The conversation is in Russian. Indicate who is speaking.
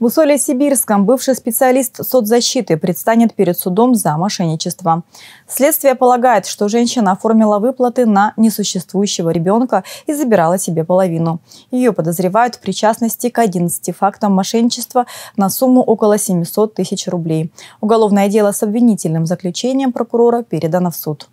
Speaker 1: В Усолье-Сибирском бывший специалист соцзащиты предстанет перед судом за мошенничество. Следствие полагает, что женщина оформила выплаты на несуществующего ребенка и забирала себе половину. Ее подозревают в причастности к 11 фактам мошенничества на сумму около 700 тысяч рублей. Уголовное дело с обвинительным заключением прокурора передано в суд.